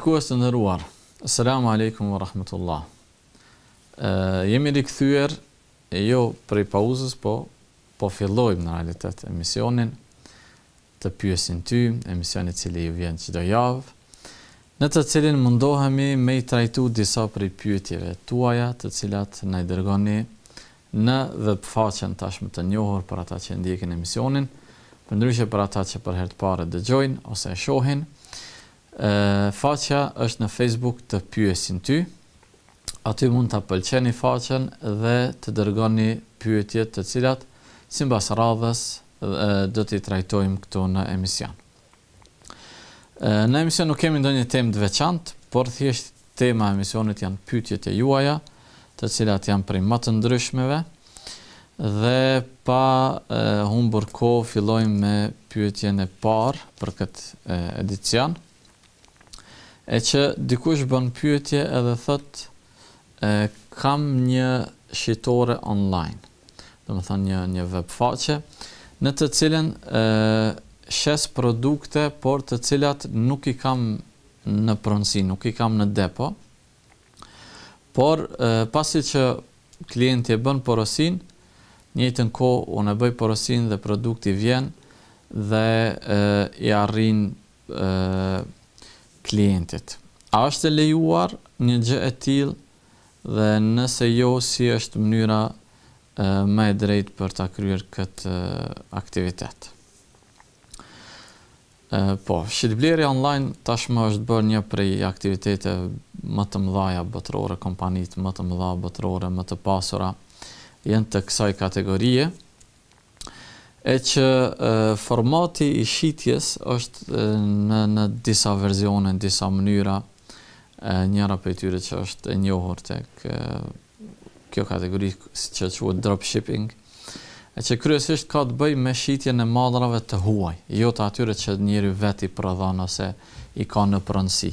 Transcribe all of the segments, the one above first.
Shikues të nderuar, asalamu alaykum wa rahmatullah. Ëh jemi rikthyer jo prej pauzës, po po fillojmë në realitet emisionin të pyesin ty, emision i cili ju vjen çdo javë, në të cilin mundohemi me të trajtuar disa prej pyetjeve tuaja, të cilat na i dërgoni në webfaqen tashmë të njohur për ata që ndjekin emisionin, përndryshe për ata që për herë të parë dëgjojnë ose e shohin faqja është në Facebook të pyesin ty. Aty mund të pëlqeni faqen dhe të dërgoni pyetjet të cilat si mbas radhës do t'i trajtojmë këto në emision. Në emision nuk kemi ndonjë tem të veçantë, por thjesht tema e emisionit janë pyetjet e juaja, të cilat janë prej më të ndryshmeve. Dhe pa humbur kohë, fillojmë me pyetjen e parë për këtë edicion e që dikush bën pyetje edhe thot e, kam një shitore online. Do të thonë një një web faqe në të cilën ë shes produkte por të cilat nuk i kam në pronësi, nuk i kam në depo. Por e, pasi që klienti e bën porosin, njëjtën kohë unë e bëj porosin dhe produkti vjen dhe i arrin klientit. A është e lejuar një gjë e tillë dhe nëse jo si është mënyra e, më e drejtë për ta kryer këtë aktivitet? E, po, shitblerja online tashmë është bërë një prej aktivitete më të mëdhaja botërore, kompanitë më të mëdha botërore, më të pasura, jenë të kësaj kategorie, e që e, formati i shitjes është e, në, në disa verzione, në disa mënyra, e, njëra për tyre që është e njohër të kjo kategori si që që dropshipping, e që kryesisht ka të bëj me shitje në madrave të huaj, jo të atyre që njëri veti prëdhan ose i ka në prënsi.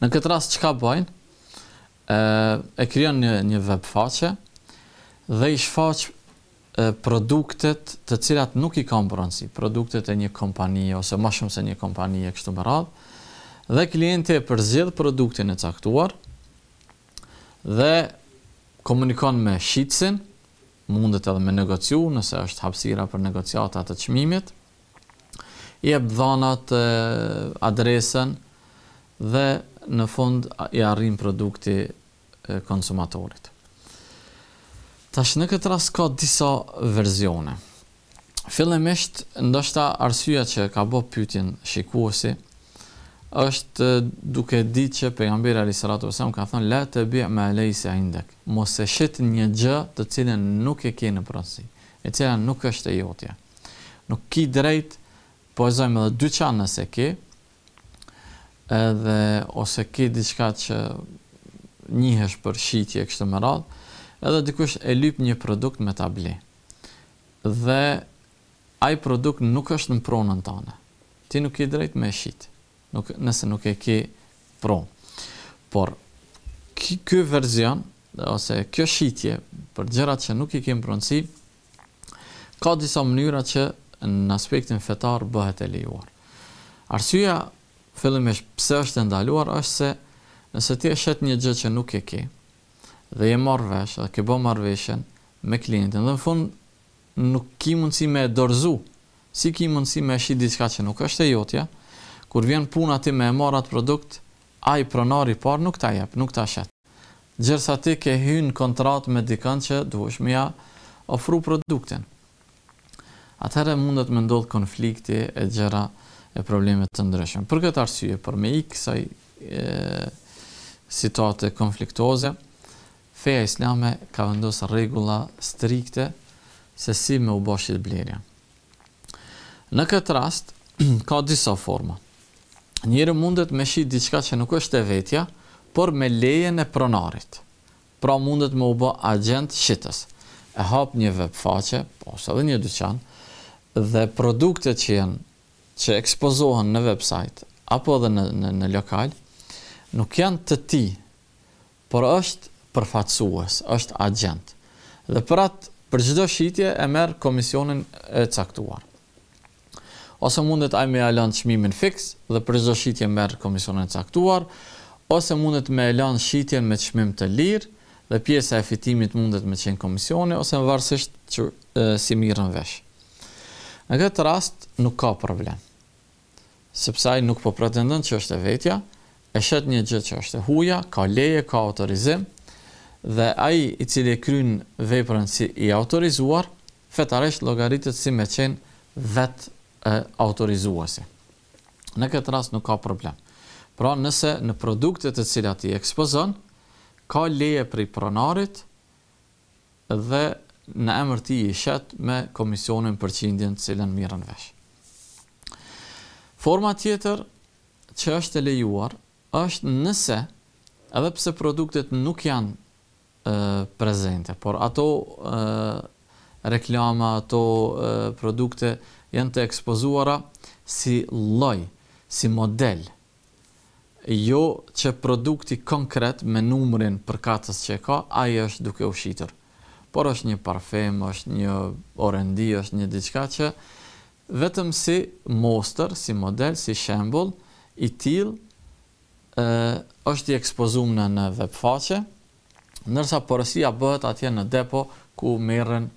Në këtë rast që ka bëjnë, e, e kryon një, një dhe i shfaqë produktet të cilat nuk i kanë bronsi, produktet e një kompanie ose më shumë se një kompanie kështu me radhë. Dhe klienti e përzgjidh produktin e caktuar dhe komunikon me shitsin, mundet edhe me negociu, nëse është hapësira për negociata të çmimit. I jep dhënat adresën dhe në fund i arrin produkti konsumatorit. Tash në këtë rast ka disa verzione. Fillimisht, ndoshta arsyeja që ka bë pyetjen shikuesi është duke ditë që pejgamberi Ali sallallahu alajhi wasallam ka thënë la te bi ma leysa indak. Mos e shit një gjë të cilën nuk e ke në pronësi, e cila nuk është e jotja. Nuk ki drejt po e zojmë edhe dyqan nëse ke, edhe ose ke diçka që njihesh për shitje kështë më radhë, edhe dikush e lyp një produkt me tabli. Dhe ai produkt nuk është në pronën tonë. Ti nuk i drejt me shit. Nuk nëse nuk e ke pronë, Por ky ky version ose kjo shitje për gjërat që nuk i kem pronësi ka disa mënyra që në aspektin fetar bëhet e lejuar. Arsyeja fillimisht pse është ndaluar është se nëse ti e shet një gjë që nuk e ke, dhe je marrë vesh, dhe ke bo marrë me klientin, dhe në fund nuk ki mundësi me dorzu, si ki mundësi me shi diska që nuk është e jotja, kur vjen puna ti me e marat atë produkt, a i pronari par nuk ta jep, nuk ta shet. Gjërsa ti ke hyn kontrat me dikën që duhesh me ja ofru produktin. Atëherë mundet me ndodhë konflikti e gjëra e problemet të ndryshme. Për këtë arsye, për me i kësaj e, situate konfliktoze, feja islame ka vendosë regula strikte se si me u boshit blerja. Në këtë rast, ka disa forma. Njëri mundet me shi diçka që nuk është e vetja, por me lejen e pronarit. Pra mundet me u bë agent shitës. E hap një webfaqe, ose dhe një dyqan, dhe produkte që jenë, që ekspozohen në website, apo dhe në, në, në lokal, nuk janë të ti, por është përfatësues, është agent. Dhe për atë, për gjithdo shqitje, e merë komisionin e caktuar. Ose mundet ajme e alën shmimin fix, dhe për gjithdo shqitje e merë komisionin e caktuar, ose mundet me e lanë shqitjen me qëmim të lirë dhe pjesë e fitimit mundet me qenë komisioni, ose në varsisht që e, si mirë në veshë. Në këtë rast, nuk ka problem. Sëpsaj nuk po pretendën që është e vetja, e shet një gjithë që është e huja, ka leje, ka autorizim, dhe ai i cili e kryen veprën si i autorizuar fetarisht llogaritet si me qen vet e autorizuese. Në këtë rast nuk ka problem. Pra nëse në produktet të cilat i ekspozon ka leje për pronarit dhe në emër i ishet me komisionin për qindjen të cilën mirën vesh. Forma tjetër që është e lejuar është nëse edhe pse produktet nuk janë prezente. Por ato reklama, ato produkte janë të ekspozuara si loj, si model, jo që produkti konkret me numrin për katës që ka, i është duke u shqitër. Por është një parfem, është një orendi, është një diçka që vetëm si mostër, si model, si shembol, i til është i ekspozumë në në faqe, nërsa porosia bëhet atje në depo ku merën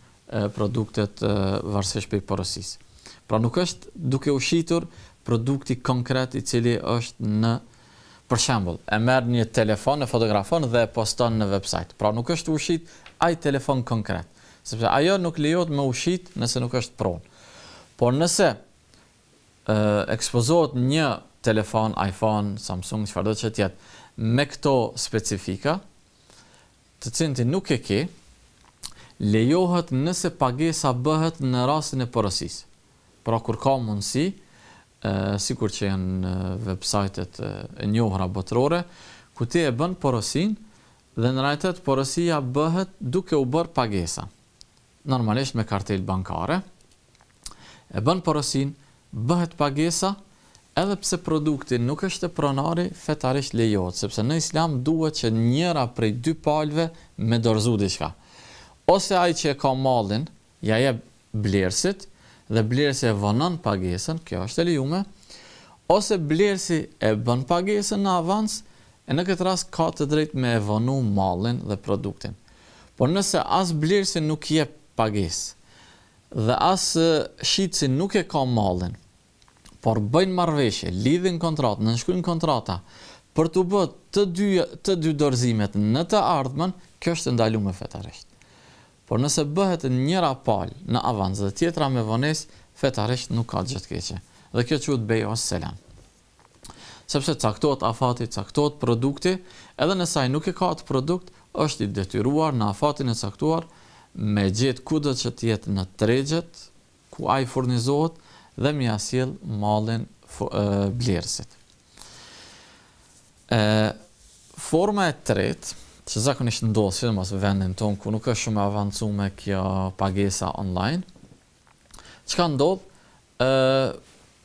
produktet varsesh për porosis. Pra nuk është duke u shitur produkti konkret i cili është në për shembull, e merr një telefon, e fotografon dhe e poston në website. Pra nuk është ushit ai telefon konkret, sepse ajo nuk lejohet me ushit nëse nuk është pron. Por nëse ë ekspozohet një telefon iPhone, Samsung, çfarëdo që të jetë me këto specifika, të cilën ti nuk e ke, lejohet nëse pagesa bëhet në rastin e porosisë. Pra kur ka mundësi, ë sikur që janë websajtet e njohura botërore, ku ti e bën porosinë dhe në rajtet porosia bëhet duke u bërë pagesa. Normalisht me kartel bankare. E bën porosinë, bëhet pagesa, edhe pse produkti nuk është pronari, fetarisht lejohet, sepse në islam duhet që njëra prej dy palve me dorëzu diçka. Ose ai që ka mallin, ja jep blerësit dhe blerësi e vonon pagesën, kjo është e lejuar. Ose blerësi e bën pagesën në avans, e në këtë rast ka të drejtë me e vonu mallin dhe produktin. Por nëse as blerësi nuk jep pagesë, dhe as shitësi nuk e ka mallin, por bëjnë marveshje, lidhin kontratë, në nëshkujnë kontrata, për të bët të dy dorëzimet në të ardhmen, kjo është ndalu me fetaresht. Por nëse bëhet njëra palë në avanzë dhe tjetra me vones, fetaresht nuk ka gjithë keqe. Dhe kjo që të bejo është selen. Sepse caktot afati, caktot produkti, edhe nësaj nuk e ka atë produkt, është i detyruar në afatin e caktuar, me gjithë kudët që tjetë në tregjet, ku a i furnizohet, dhe mi asil malin blirësit. forma e tretë, që zakonisht ndodhë, si dhe mas vendin tonë, ku nuk është shumë avancu me kjo pagesa online, që ka ndodhë, e,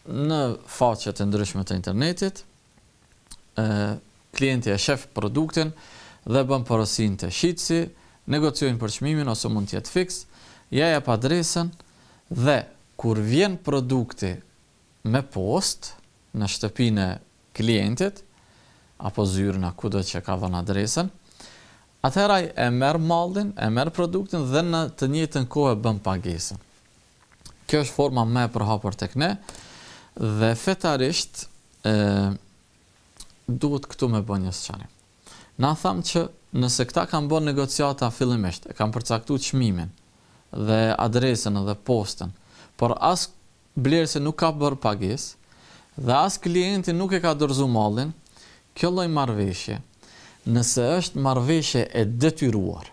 në faqet e ndryshme të internetit, e, klienti e shef produktin dhe bën përësin të shqitësi, negociojnë për ose mund tjetë fix, jaja pa adresen dhe kur vjen produkti me post në shtëpinë e klientit, apo zyrën a kudo që ka dhënë adresën, atëheraj e merë maldin, e merë produktin dhe në të njëtën kohë e bën pagesën. Kjo është forma me për të këne, dhe fetarisht e, duhet këtu me bën një së Na thamë që nëse këta kam bën negociata fillimisht, e kam përcaktu qmimin dhe adresën dhe postën, por as blerë se nuk ka bërë pagis, dhe as klienti nuk e ka dërzu malin, kjo loj marveshje, nëse është marveshje e detyruar,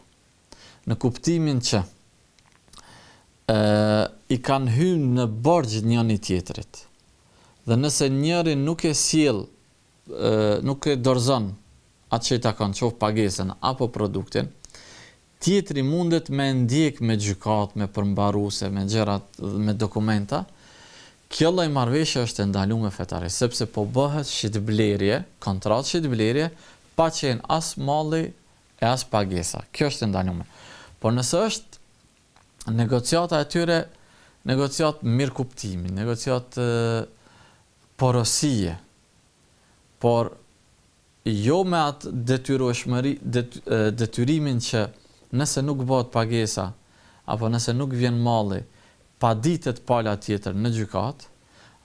në kuptimin që e, i kanë hynë në borgjë një një tjetërit, dhe nëse njëri nuk e siel, e, nuk e dërzon atë që i ta kanë qovë pagisen apo produktin, tjetri mundet me ndjek me gjykat, me përmbaruse, me gjerat, me dokumenta, kjo i marveshe është e ndalu me fetare, sepse po bëhet shqitblerje, kontrat shqitblerje, pa qenë as mali e as pagesa. Kjo është e ndalu me. Por nësë është negociata e tyre, negociat mirë kuptimi, negociat porosije, por jo me atë detyrimin që nëse nuk bëhet pagesa apo nëse nuk vjen malli pa ditët pala tjetër në gjykat,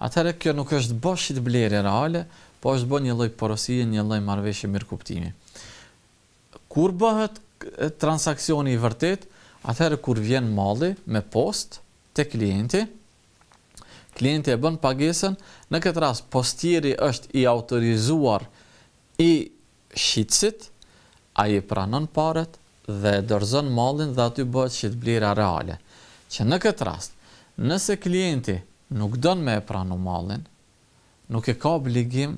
atëherë kjo nuk është boshit blerje reale, po është bën një lloj porosie, një lloj marrëveshje kuptimi. Kur bëhet transaksioni i vërtet, atëherë kur vjen malli me postë te klienti, klienti e bën pagesën, në këtë rast postieri është i autorizuar i shitësit, a i pranon paret, dhe dorëzon mallin dhe aty bëhet shitblira reale. Që në këtë rast, nëse klienti nuk don më e pranu mallin, nuk e ka obligim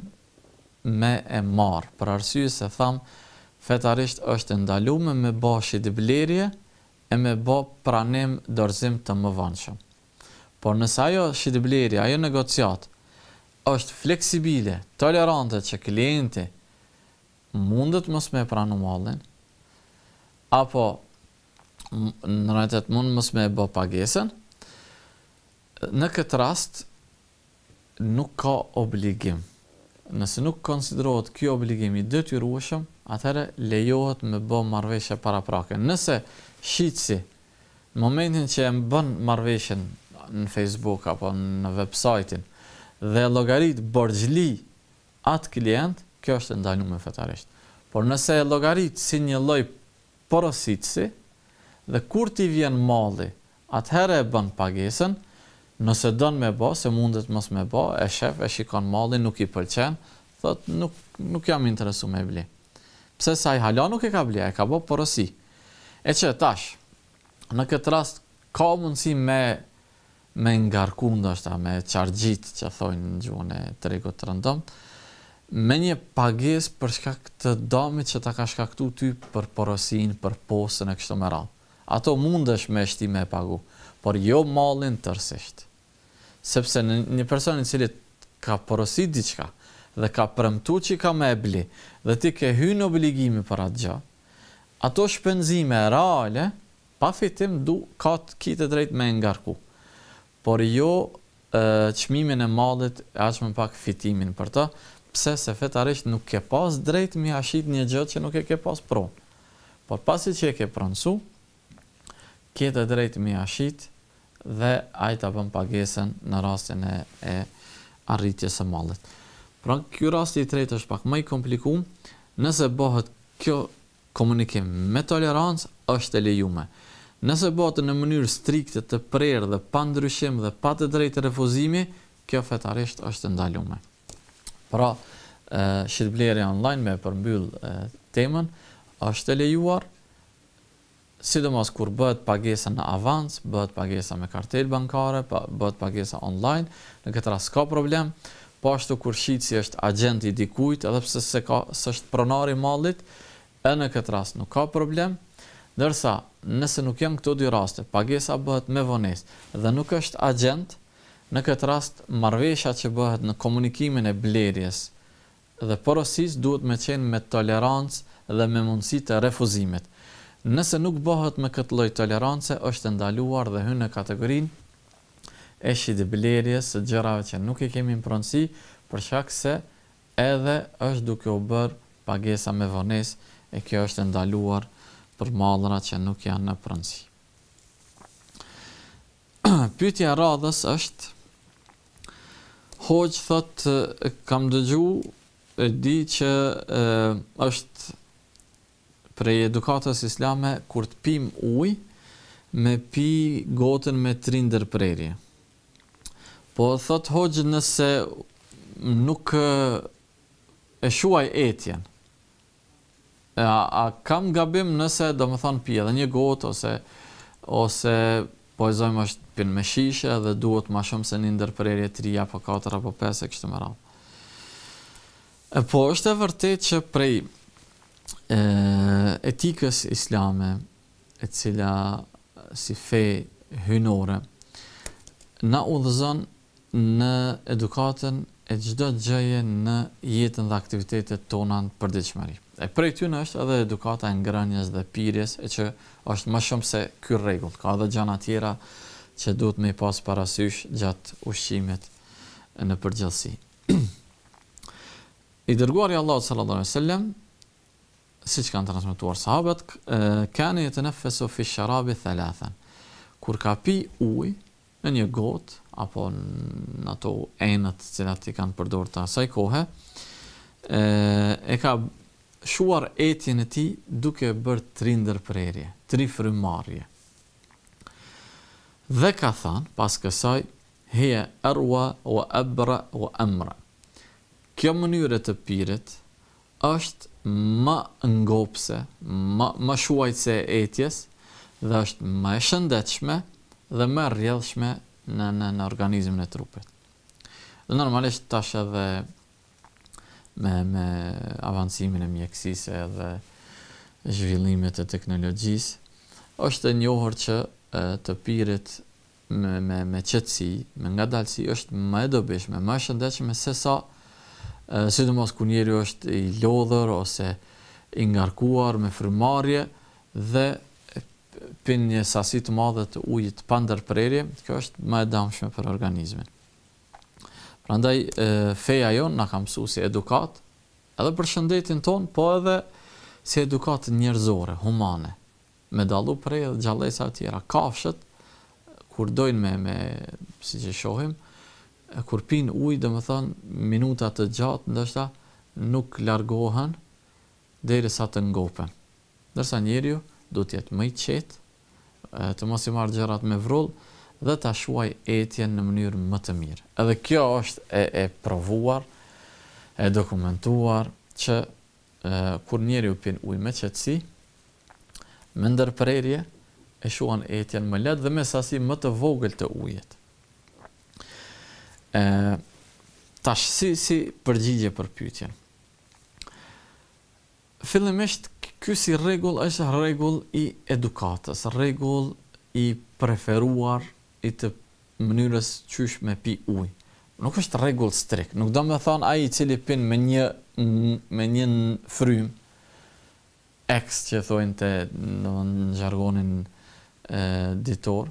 me e marr, për arsye se thamë, fetarisht është ndaluar me bashi dëblerje e me bë pranim dorëzim të mëvonshëm. Por nëse ajo shitblerje, ajo negociat është fleksibile, tolerante që klienti mundet mos më pranu mallin, apo në rajtet mund mës me e bo pagesen, në këtë rast nuk ka obligim. Nëse nuk konsiderohet kjo obligim i dëtyrueshëm, atëherë lejohet me bo marveshe para prake. Nëse shqitësi, në momentin që e më bën marveshen në Facebook apo në website-in dhe logarit borgjli atë klient, kjo është ndajnume fetarisht. Por nëse e logaritë si një loj porositësi, dhe kur ti vjen mali, atëherë e bën pagesën, nëse don me bë, se mundet mos me bë, e shef, e shikon mali, nuk i pëlqen, thot nuk nuk jam interesuar me bli. Pse sa i hala nuk e ka bli, e ka bë porosi. E çe tash, në këtë rast ka mundsi me me ngarku ndoshta me çargjit, që thojnë në gjuhën e tregut të rëndom, me një pages për shkak të damit që ta ka shkaktuar ty për porosin, për posën e kështë të meral. Ato mund është me shti me pagu, por jo malin tërsisht. Sepse në një personin cili ka porosit diqka dhe ka përëmtu që i ka me ebli dhe ti ke hy në obligimi për atë gjë, ato shpenzime e rale, pa fitim du ka të kitë drejt me ngarku. Por jo qmimin e malit e ashtë më pak fitimin për të, pse se fetarisht nuk ke pas drejt mi ashit një gjëtë që nuk e ke pas pro. Por pasi që e ke pronsu, ke drejt mi ashit dhe ajta bën pagesen në rastin e, e arritje së malet. Pra, kjo rasti i trejt është pak mëj kompliku, nëse bëhet kjo komunikim me tolerancë, është e lejume. Nëse bëhet në mënyrë strikte të prerë dhe pandryshim dhe patë drejt e refuzimi, kjo fetarisht është ndalume. Pra, shqitblerja online me përmbyllë temën, është të lejuar, sidomos kur bëhet pagesa në avans, bëhet pagesa me kartel bankare, bëhet pagesa online, në këtë ras ka problem, po ashtu kur shqitë si është agent i dikujt, edhe pëse se ka, së është pronari malit, e në këtë ras nuk ka problem, dërsa nëse nuk jenë këto dy raste, pagesa bëhet me vones, dhe nuk është agent, Në këtë rast, marvesha që bëhet në komunikimin e blerjes dhe porosis duhet me qenë me tolerancë dhe me mundësi të refuzimit. Nëse nuk bëhet me këtë loj tolerance, është ndaluar dhe hynë në kategorin e shi blerjes së gjërave që nuk i kemi në pronsi, për shak se edhe është duke u bërë pagesa me vones e kjo është ndaluar për malëra që nuk janë në pronsi. Pytja radhës është Hoqë thot, kam dëgju, e di që e, është prej edukatës islame, kur të pim uj, me pi gotën me trinder prerje. Po thot, hoqë nëse nuk e shuaj etjen, A, a kam gabim nëse do më thonë pi edhe një gotë ose, ose po e zojmë është pin me shishe dhe duhet ma shumë se një ndërprerje 3 apo 4 apo 5 e kështë më rao. E po është e vërtet që prej e, etikës islame e cila si fej hynore na u dhëzon në edukatën e gjdo gjëje në jetën dhe aktivitetet tonan për diqëmëri. E prej ty në është edhe edukata e ngrënjës dhe pirjes, e që është më shumë se kjo regullë, Ka dhe gjana tjera që duhet me pas parasysh gjatë ushqimit në përgjëllësi. I dërguar i Allah s.a.s. si që kanë transmituar sahabet, kene jetë në feso fisharabi thelethen. Kur ka pi uj në një gotë, apo në ato enët cilat i kanë përdur të asaj kohë, e, e ka shuar etjen e ti duke bër trindër prerje, tri frymarje. Dhe ka thënë pas kësaj he arwa wa abra wa amra. Kjo mënyrë të pirit është më ngopse, më më shuajtse e etjes dhe është më e shëndetshme dhe më rrjedhshme në në, në organizmin e trupit. Normalisht tash edhe me, me avancimin e mjekësisë dhe zhvillimet e teknologjisë, është e njohur që e, të pirit me me me qetësi, me ngadalësi është më e dobishme, më shëndeshme shëndetshme se sa sidomos kur njeriu është i lodhur ose i ngarkuar me frymarrje dhe pinë sasi të madhe të ujit pa ndërprerje, kjo është më e dëmshme për organizmin. Prandaj e, feja jon na ka mësuar si edukat, edhe për shëndetin ton, po edhe si edukat njerëzore, humane, me dallu prej gjallësave të tjera, kafshët kur dojnë me me siç e shohim, kur pin ujë, domethënë minuta të gjatë ndoshta nuk largohen derisa të ngopen. Ndërsa njeriu duhet të jetë më qetë, të mos i marr gjërat me vrullë, dhe ta shuaj etjen në mënyrë më të mirë. Edhe kjo është e, e provuar, e dokumentuar, që e, kur njeri u pin ujë me qëtësi, me ndërprerje, e shuan etjen më letë dhe me sasi më të vogël të ujet. E, tash si, si përgjigje për pytjen. Fillimisht, kjo si regull është regull i edukatës, regull i preferuar i të mënyrës qysh me pi uj. Nuk është regull strik, nuk do me thonë aji cili pinë me një me një frym ex që thojnë të në zhargonin ditor.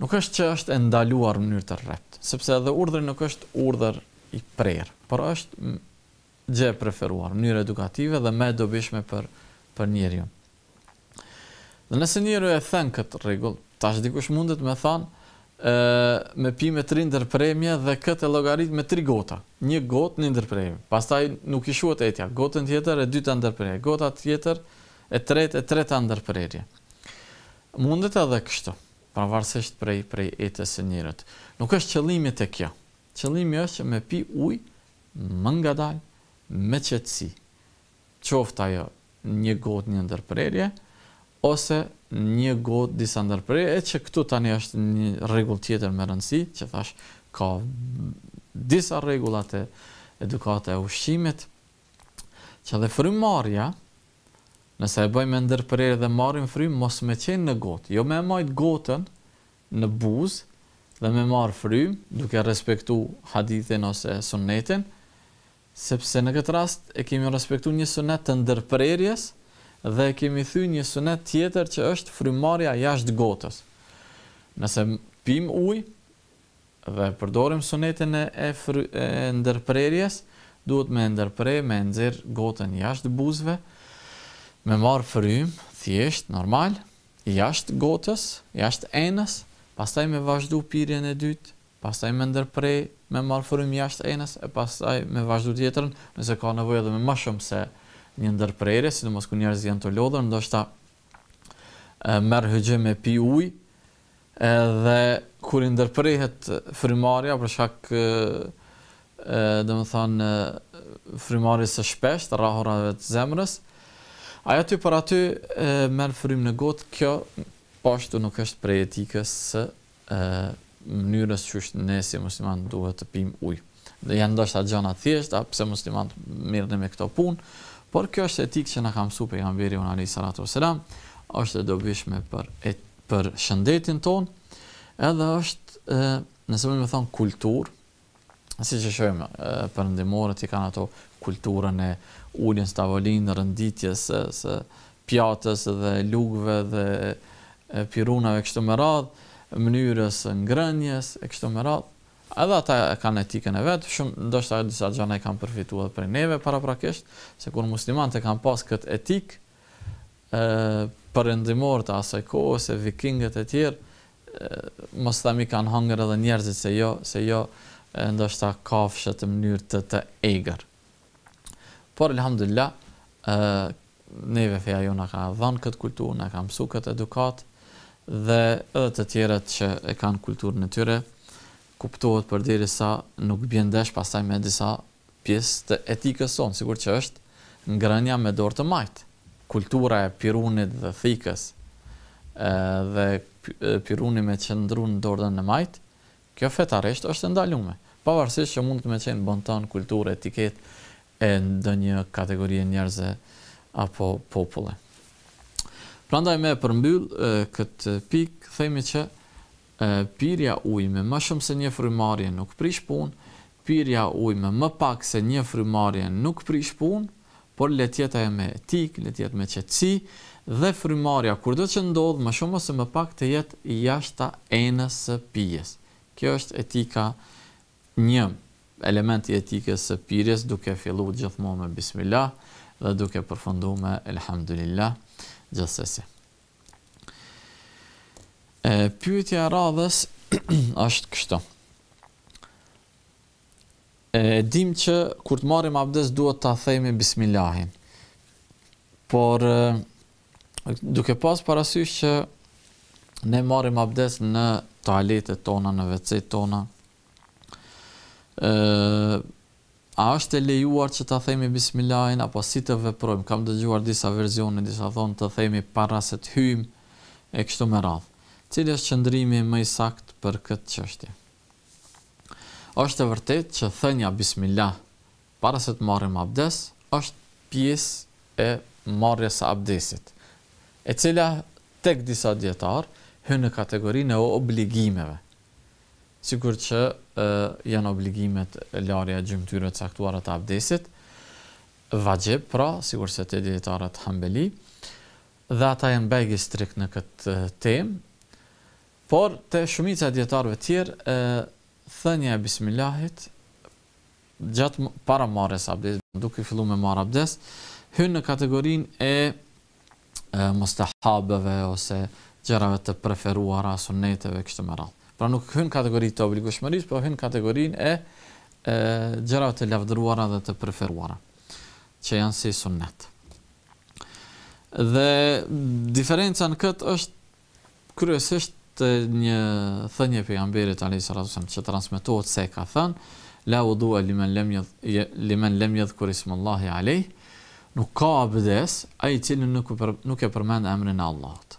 Nuk është që është endaluar mënyrë të rept, sepse edhe urdhër nuk është urdhër i prerë, por është gje preferuar, mënyrë edukative dhe me dobishme për njerë ju. Dhe nëse njerë ju e thënë këtë regull, Ta që dikush mundet me thanë, me pi me tri ndërpremje dhe këtë logarit me tri gota. Një gotë një ndërpremje. Pastaj nuk shuat e tja. Gotën tjetër e dyta ndërpremje. Gota tjetër e tretë e tretë ndërpremje. Mundet edhe kështu. Pra varsisht prej, prej etës e njërët. Nuk është qëllimi e kjo. Qëllimi është me pi uj më nga me qëtësi. Qofta jo një gotë një ndërpremje, ose një gotë disa ndërprerje, e që këtu tani është një regull tjetër me rëndësi, që thash ka disa regullat e edukate e ushqimit, që dhe frymarja, nëse e bëjmë ndërprerje dhe marim frym, mos me qenë në gotë, jo me majtë gotën në buzë, dhe me marë frym, duke respektu hadithin ose sunetin, sepse në këtë rast e kemi respektu një sunet të ndërprerjes, dhe kemi thyrë një sunet tjetër që është frymarrja jashtë gotës. Nëse pim ujë dhe përdorim sunetin e, e ndërprerjes, duhet me ndërprer me nxjerr gotën jashtë buzëve, me marr frym thjesht normal jashtë gotës, jashtë enës, pastaj me vazhdu pirjen e dytë, pastaj me ndërprej, me marr frym jashtë enës e pastaj me vazhdu tjetrën nëse ka nevojë edhe me më shumë se një ndërprerje, si në mos ku njerëz janë të lodhër, ndoshta merë hëgjë me pi uj, edhe kur i ndërprejhet për shkak, dhe më thanë së shpesht, rahorave të zemrës, a ty për aty merë frim në gotë, kjo pashtu nuk është për etikës së mënyrës që është ne si musliman duhet të pim uj. Dhe janë ndoshta gjana thjesht, pse musliman të mirën e me këto punë, Por kjo është etikë që na ka mësuar pejgamberi on Ali sallallahu alaihi wasallam, është e dobishme për et, për shëndetin ton, edhe është e, nëse më thon kulturë, siç e shohim, për ndëmorët i kanë ato kulturën e uljes tavolinë, rënditjes së së pjatës dhe lugëve dhe pirunave kështu me radhë, mënyrës ngrënjes e kështu me radhë, Edhe ata kanë etikën e vetë, shumë ndoshta disa gjëra i kanë përfituar prej neve para prakisht, se kur muslimanët kanë pas këtë etikë, ë përëndimor të asaj kohë, se vikingët e tjerë, mos thëmi kanë hangër edhe njerëzit se jo, se jo, ndoshta kafshë e mënyrë të të egër. Por, alhamdulillah, ë neve feja jo në ka dhanë këtë kulturë, në ka mësu këtë edukatë, dhe edhe të tjerët që e kanë kulturën e tyre, kuptohet për diri sa nuk bjendesh pasaj me disa pjesë të etikës sonë, sigur që është ngrënja me dorë të majtë, kultura e pirunit dhe thikës, dhe pirunit me qëndru në dhe në majtë, kjo fetarisht është ndalume. Pavarësisht që mund të me qenë bëntan kulturë, etiket e ndë një kategorie njerëze apo popullë. Prandaj me përmbyllë këtë pikë, themi që pirja me më shumë se një frymarrje nuk prish punë, pirja me më pak se një frymarrje nuk prish punë, por letjeta e me etik, letjet me qetësi dhe frymarrja kur do të ndodh më shumë ose më pak të jetë jashtë enës së pijes. Kjo është etika një element i etikës së pirjes duke filluar gjithmonë me bismillah dhe duke përfunduar me elhamdulillah. Gjithsesi E pyetja radhës është kështu. E dim që kur të marrim abdes duhet ta themi bismillahin. Por e, duke pas parasysh që ne marrim abdes në toaletet tona, në WC-t tona, ë A është e lejuar që ta themi bismillahin apo si të veprojmë? Kam dëgjuar disa versione, disa thonë të themi para se të hyjmë e kështu me radhë cili është qëndrimi më i sakt për këtë qështje. është e vërtet që thënja Bismillah, para se të marim abdes, është pjesë e marjes abdesit, e cila tek disa djetarë hynë në kategorinë e obligimeve, sikur që e, janë obligimet larja gjymëtyre të saktuarat të abdesit, vajgjep pra, sikur se të djetarët hambeli, dhe ata janë begi strikt në këtë temë, Por të shumica dietarëve të tjerë, thënja thënia e bismillahit gjatë para marrjes abdes, duke filluar me marr abdes, hyn në kategorinë e, e mustahabeve ose gjërave të preferuara suneteve kështu më radhë. Pra nuk hyn kategorin të obligueshmërisë, por hyn kategorinë e e gjërave të lavdëruara dhe të preferuara që janë si sunnet. Dhe diferenca në këtë është kryesisht të një thënje për pejgamberit alayhis salam që transmetohet se ka thënë la wudu limen lem yad limen lem yad kurismullahi alayh nuk ka abdes ai që nuk për, nuk e përmend emrin e Allahut.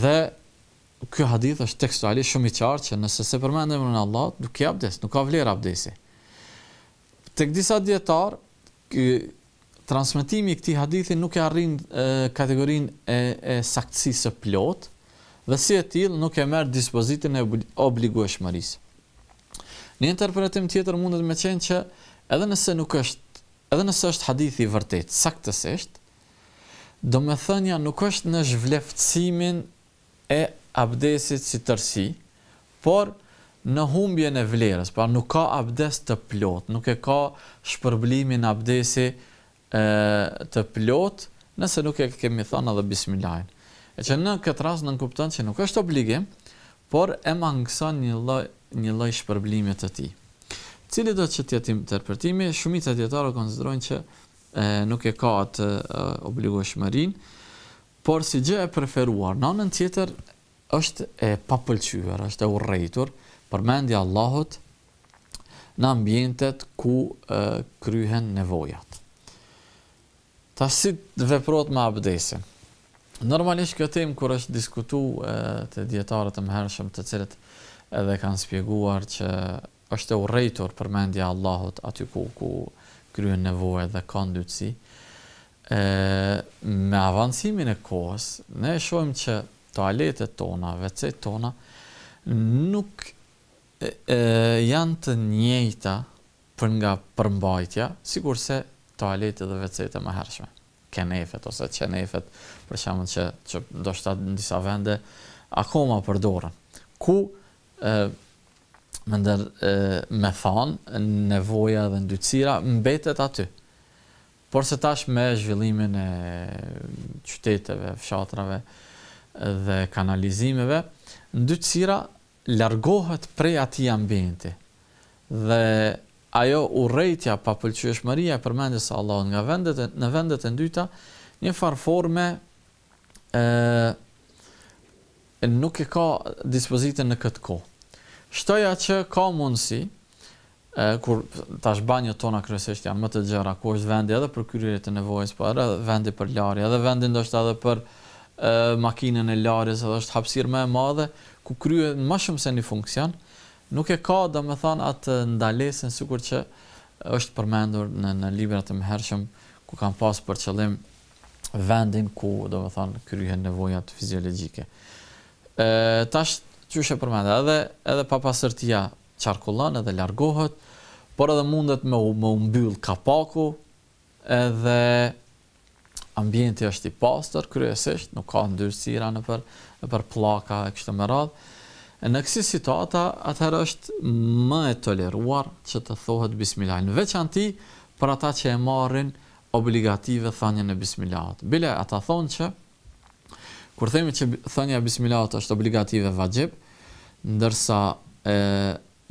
dhe ky hadith është tekstualisht shumë i qartë që nëse se përmend emrin e Allahut nuk ka abdes, nuk ka vlerë abdesi. Tek disa dietar ky transmetimi i këtij hadithi nuk e arrin kategorinë e, e saktësisë plot dhe si e tjil nuk e merë dispozitin e obligu e Një interpretim tjetër mundet me qenë që edhe nëse nuk është, edhe nëse është hadithi vërtetë, saktës është, do me thënja nuk është në zhvleftësimin e abdesit si tërsi, por në humbjen e vlerës, pra nuk ka abdes të plot, nuk e ka shpërblimin abdesit të plot, nëse nuk e kemi thënë edhe bismillajnë. E që në këtë rast në nënkupton që nuk është obligim, por e mangëson një loj, një loj shpërblimit të ti. Cili do të që tjetë interpretimi, shumit e tjetarë o konzidrojnë që e, nuk e ka atë e, obligu shmërin, por si gjë e preferuar, në në tjetër është e papëlqyver, është e urrejtur, përmendi Allahot në ambjentet ku e, kryhen nevojat. Ta si të veprot më abdesin, Normalisht kjo tim kur është diskutu te të djetarët të mëhershëm të cilët edhe kanë spjeguar që është e urejtur për mendja Allahot aty ku, ku kryen nevojë dhe kanë dytësi. E, me avancimin e kohës, ne shojmë që toaletet tona, vecet tona, nuk e, e, janë të njejta për nga përmbajtja, sigur se toaletet dhe vecet e mëhershme kenefet ose qenefet, për shemë që, që do shtatë në disa vende, akoma përdorën. Ku e, më ndër, e, me thanë, nevoja dhe ndycira, mbetet aty. Por se tash me zhvillimin e qyteteve, fshatrave dhe kanalizimeve, ndycira largohet prej ati ambienti dhe ajo urrejtja pa pëlqyëshmëria e përmendjes së Allahut nga vendet në vendet e dyta një farforme ë nuk e ka dispozitën në këtë kohë. Shtoja që ka mundësi kur tash banjët tona kryesisht janë më të gjera, ku është vendi edhe për kryerje e nevojës, po edhe vendi për larje, edhe vendi ndoshta edhe për ë makinën e larjes, edhe është hapësirë më e madhe ku kryhet më shumë se një funksion nuk e ka dhe me thonë atë ndalesin së që është përmendur në, në libra të mëherëshëm ku kam pasë për qëllim vendin ku dhe me nevojat fiziologike. E, tash është që është përmendur edhe, edhe pa qarkullan edhe largohet, por edhe mundet me, me umbyll kapaku edhe ambienti është i pastër, kryesisht nuk ka ndyrësira në për, për plaka e kështë më radhë në kësi situata, atëherë është më e toleruar që të thohet bismillah. Në veçan ti për ata që e marrin obligative thanje në bismillah. Bile, ata thonë që, kur themi që thanje e bismillah është obligative vajib, ndërsa e,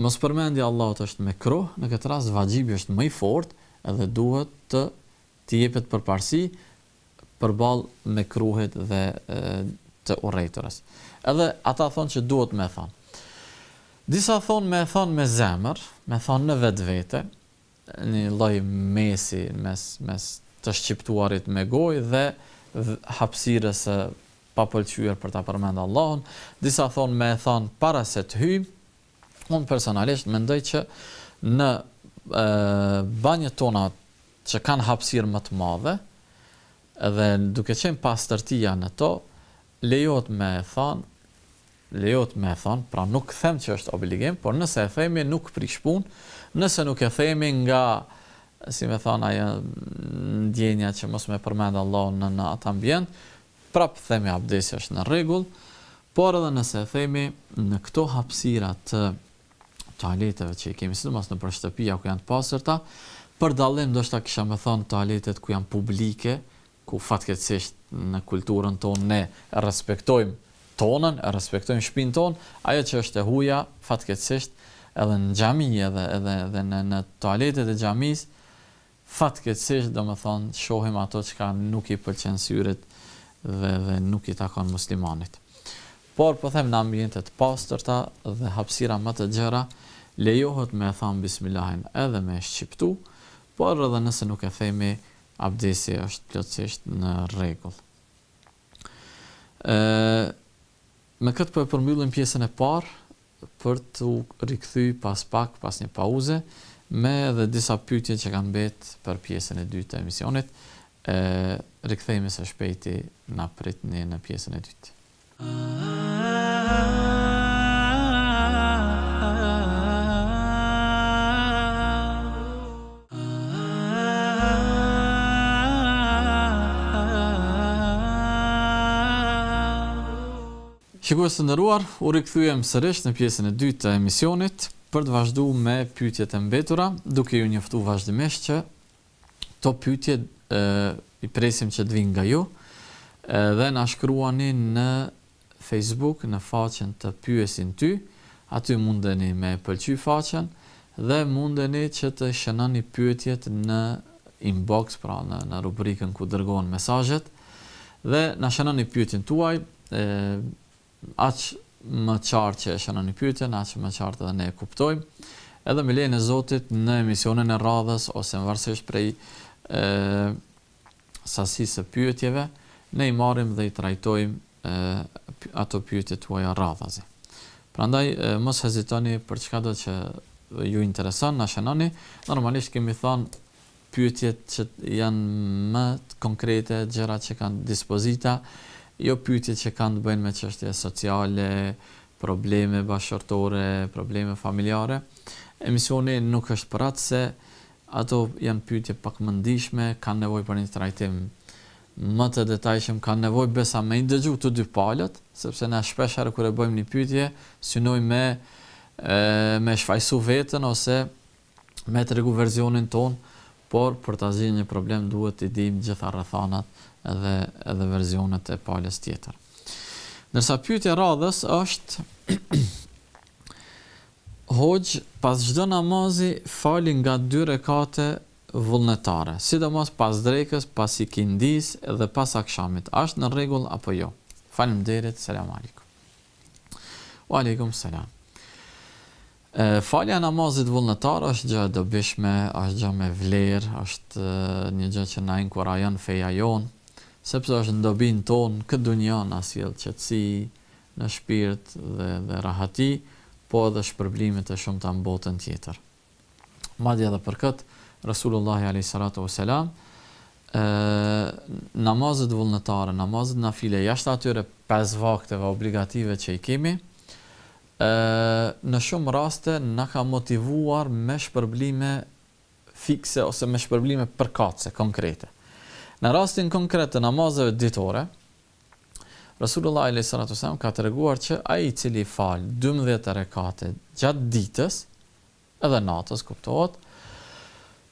mos përmendi Allah të është me kruh, në këtë rast vajib është mëj fort edhe duhet të jepet për parësi, me kruhet dhe të urrejturës. Edhe ata thonë që duhet me thonë. Disa thonë me thonë me zemër, me thonë në vetë vete, një loj mesi mes, mes të shqiptuarit me gojë dhe hapsires e papëlqyër për ta përmenda Allahun. Disa thonë me thonë para se të hy, unë personalisht mendoj që në banjë banjët tona që kanë hapsirë më të madhe, edhe duke qenë pas tërtia në to, lejot me e thanë, lejot me e pra nuk them që është obligim, por nëse e themi nuk punë, nëse nuk e themi nga, si me thon ajo në djenja që mos me përmend Allah në, në atë ambjent, prap themi abdesi është në regull, por edhe nëse e themi në këto hapsirat të toaleteve që i kemi së të mas në për ku janë të pasërta, për dalim do shta kisha me thon toaletet ku janë publike, ku fatkeqësisht në kulturën tonë ne respektojmë tonën, e respektojmë shpinë tonë, ajo që është e huja, fatkecisht, edhe në gjami, edhe, edhe, edhe në, në toaletet e gjamis, fatkecisht, do më thonë, shohim ato që ka nuk i pëlqen syret dhe, dhe nuk i takon muslimanit. Por, po them, në ambjentet të pastërta dhe hapsira më të gjera, lejohet me e bismillahin edhe me shqiptu, por edhe nëse nuk e themi, abdesi është plotësisht në rregull. Ëh me këtë po e pjesën e parë për të rikthyr pas pak pas një pauze me edhe disa pyetje që kanë betë për pjesën e dytë të emisionit. Ëh rikthehemi së shpejti në pritni në pjesën e dytë. Shikues të nderuar, u rikthyem sërish në pjesën e dytë të emisionit për të vazhduar me pyetjet e mbetura, duke ju njoftuar vazhdimisht që to pyetje e i presim që të vinë nga ju, edhe na shkruani në Facebook në faqen të pyesin ty, aty mundeni me pëlqy faqen dhe mundeni që të shënoni pyetjet në inbox pra në, në rubrikën ku dërgohen mesazhet dhe na shënoni pyetjen tuaj Aqë më qartë që e shënë një pyte, në aqë më qartë edhe ne e kuptojmë, edhe me lejnë e Zotit në emisionin e radhës, ose më vërsesh prej e, sasisë pyetjeve, ne i marim dhe i trajtojmë e, ato pyetje të uaja radhazi. Prandaj, ndaj, mos hezitoni për çka do që ju interesan, në shënoni, normalisht kemi thonë pyetjet që janë më konkrete, gjera që kanë dispozita, jo pyetje që kanë të bëjnë me çështje sociale, probleme bashkëtorë, probleme familjare. Emisioni nuk është për atë se ato janë pyetje pak më ndihshme, kanë nevojë për një trajtim më të detajshëm, kanë nevojë besa më të dëgjuar të dy palët, sepse na shpesh harë kur e bëjmë një pyetje, synoj me e, me shfaqsu veten ose me tregu versionin ton por për të zgjidhur një problem duhet të dimë gjitha rëthanat edhe edhe versionet e palës tjetër. Nërsa pyetja radhës është Hoxh pas çdo namazi fali nga dy rekate vullnetare, sidomos pas drekës, pas ikindis dhe pas akşamit. A është në rregull apo jo? Faleminderit, selam aleikum. Wa aleikum salam. E, falja namazit vullnetar është gjë e dobishme, është gjë me vlerë, është një gjë që na inkurajon feja jonë sepse është ndobin tonë, këtë dunja në asilë qëtësi, në shpirt dhe, dhe rahati, po edhe shpërblimit e shumë të ambotën tjetër. Madhja dhe për këtë, Rasulullahi a.s. Namazët vullnetare, namazët na file, jashtë atyre 5 vakteve obligative që i kemi, e, në shumë raste në ka motivuar me shpërblime fikse ose me shpërblime përkatse, konkrete. Në rastin konkret të namazëve ditore, Rasulullah sallallahu alaihi wasallam ka treguar që ai i cili fal 12 rekate gjatë ditës, edhe natës kuptohet,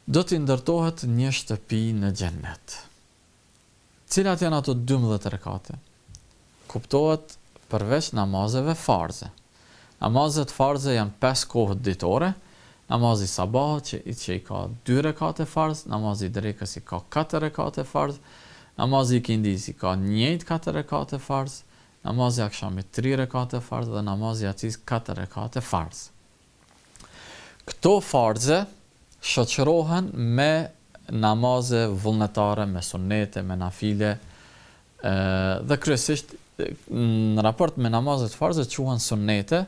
do të ndërtohet një shtëpi në xhennet. Cilat janë ato 12 rekate? Kuptohet përveç namazeve farze. Namazet farze janë 5 kohë ditore, namazi sabah që, i ka 2 rekate farz, namazi drekës i ka 4 rekate farz, namazi i këndis i ka njëjt 4 rekate farz, namazi akshami 3 rekate farz dhe namazi atis 4 rekate farz. Këto farze shëqërohen me namaze vullnetare, me sunete, me nafile, dhe kryesisht në raport me namazet farze quhen sunete,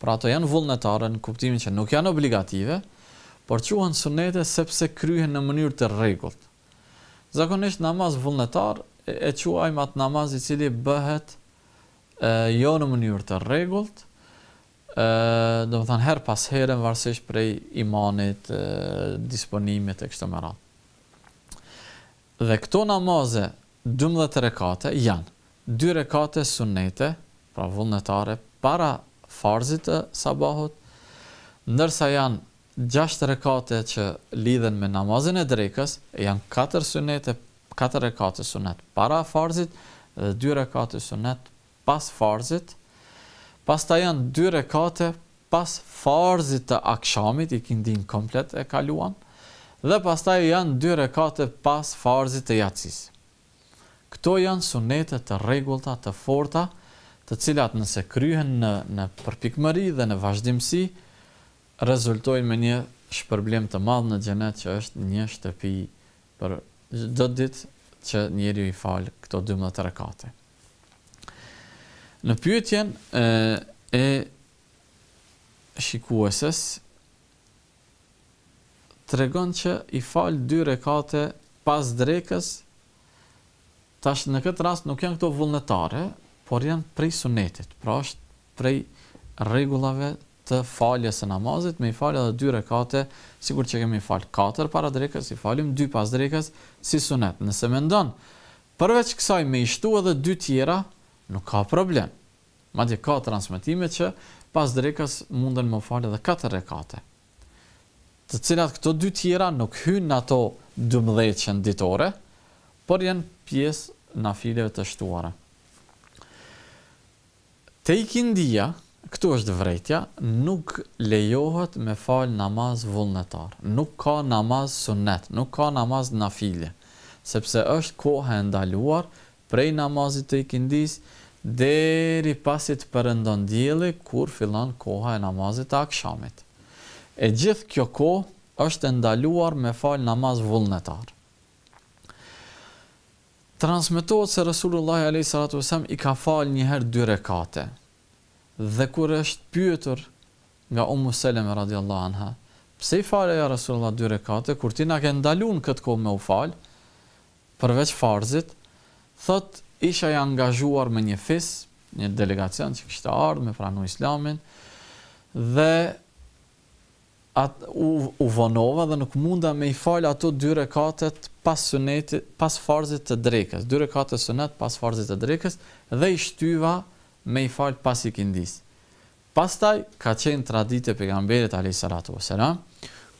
Pra ato janë vullnetare në kuptimin që nuk janë obligative, por quhen sunete sepse kryhen në mënyrë të rregullt. Zakonisht namaz vullnetar e, e quajmë atë namaz i cili bëhet e, jo në mënyrë të rregullt, ë do të thonë her pas herën varësisht prej imanit, e, disponimit e kështu me radhë. Dhe këto namaze 12 rekate janë 2 rekate sunete, pra vullnetare para farzit të sabahut, nërsa janë gjashtë rekate që lidhen me namazin e drekës, janë katër sunete, katër rekate sunet para farzit dhe dy rekate sunet pas farzit, pas ta janë dy rekate pas farzit të akshamit, i këndin komplet e kaluan, dhe pas ta janë dy rekate pas farzit të jacis. Këto janë sunetet të regullta të forta, të cilat nëse kryhen në në përpikmëri dhe në vazhdimësi, rezultojnë me një shpërblem të madh në gjenet që është një shtëpi për çdo ditë që njeriu i fal këto 12 rekate. Në pyetjen e shikueses tregon që i fal 2 rekate pas drekës, tash në këtë rast nuk janë këto vullnetare por janë prej sunetit, pra është prej regullave të falje së namazit, me i falje dhe dy rekate, kur që kemi falj 4 para drekës, i faljim 2 pas drekës, si sunet. Nëse me ndonë, përveç kësaj me ishtu edhe dy tjera, nuk ka problem. Ma dje ka transmitime që pas drekës mundën me falje dhe 4 rekate. Të cilat këto dy tjera nuk hynë në ato 12 qënë ditore, por janë pjesë në fileve të shtuare. Te i kindia, këtu është vrejtja, nuk lejohet me falë namaz vullnetar. Nuk ka namaz sunet, nuk ka namaz na filje, sepse është kohë e ndaluar prej namazit te i kindis, deri pasit për djeli, kur filan koha e namazit e akshamit. E gjithë kjo kohë është ndaluar me falë namaz vullnetar transmitohet se Resulullah alayhi i ka fal një herë dy rekate. Dhe kur është pyetur nga Ummu Seleme radhiyallahu anha, pse i falë ja Resulullah dy rekate kur ti na ke ndalun këtë kohë me u fal, përveç farzit, thot isha i angazhuar me një fis, një delegacion që kishte ardhur me pranu Islamin dhe at u, u vonova dhe nuk munda me i fal ato dy rekatet pas sunetit, pas farzit të drekës, ka të sunet pas farzit të drekës dhe i shtyva me i fal pas ikindis. Pastaj ka qenë traditë e pejgamberit alayhis salatu wasalam,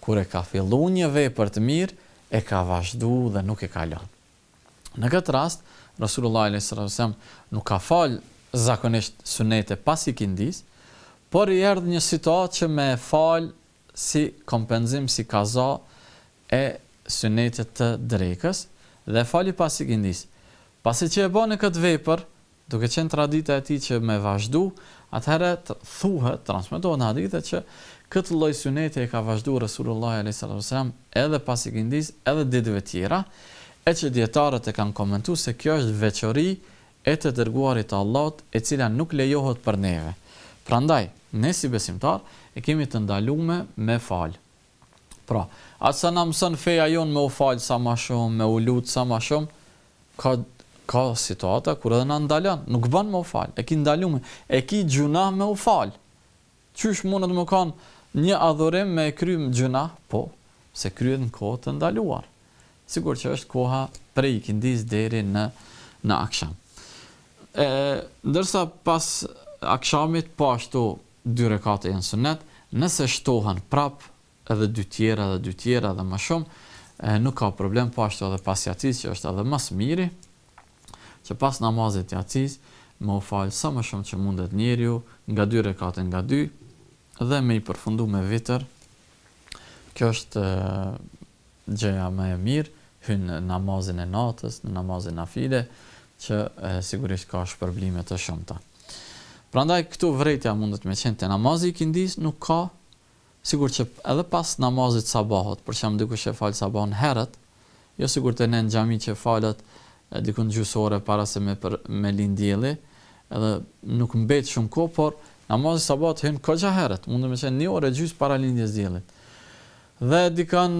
kur e ka fillu një vepër të mirë, e ka vazhduar dhe nuk e ka lënë. Në këtë rast, Rasulullah alayhis salatu wasalam nuk ka fal zakonisht sunete pas ikindis, por i erdhi një situatë që me fal si kompenzim si kaza e synetet të drekës dhe fali pasi gjendis. që e bën këtë vepër, duke qenë tradita e tij që më vazhdu, atëherë thuhet, transmetohet hadithe që këtë lloj synete e ka vazhduar Resulullah sallallahu alaihi wasallam edhe pasi gjendis, edhe ditëve tjera, e që dietarët e kanë komentuar se kjo është veçori e të dërguarit të Allahut, e cila nuk lejohet për neve. Prandaj, ne si besimtar e kemi të ndalume me falë. Pra, Asa në mësën feja jonë me u falë sa ma shumë, me u lutë sa ma shumë, ka, ka situata kur edhe në ndalan, nuk bën me u falë, e ki ndaluar, e ki gjuna me u falë. Qysh mundet më kanë një adhurim me krymë gjuna? Po, se kryen në kohë të ndaluar. Sigur që është koha prej këndis deri në, në aksham. Ë, ndërsa pas akshamit, pashtu po ashtu dy e në sunnet, nëse shtohen prapë, edhe dhe dy tjera dhe dy tjera dhe më shumë, e, nuk ka problem po ashtu edhe pas jacis që është edhe mësë miri, që pas namazit jacis më u falë sa më shumë që mundet njeri ju, nga dy rekatën nga dy, dhe me i përfundu me vitër, kjo është gjëja me e mirë, hynë në namazin e natës, në namazin e afide, që e, sigurisht ka shpërblimet të shumëta. Prandaj këtu vërejtja mundet me qenë të namazi i këndis, nuk ka sigur që edhe pas namazit sabahot, për shemb dikush e fal sabahon herët, jo sigurt të nën xhami që falet dikun gjysore para se me për, me lind dielli, edhe nuk mbet shumë kohë, por namazi sabahot hyn koha herët, mund të më thënë një orë gjys para lindjes diellit. Dhe dikon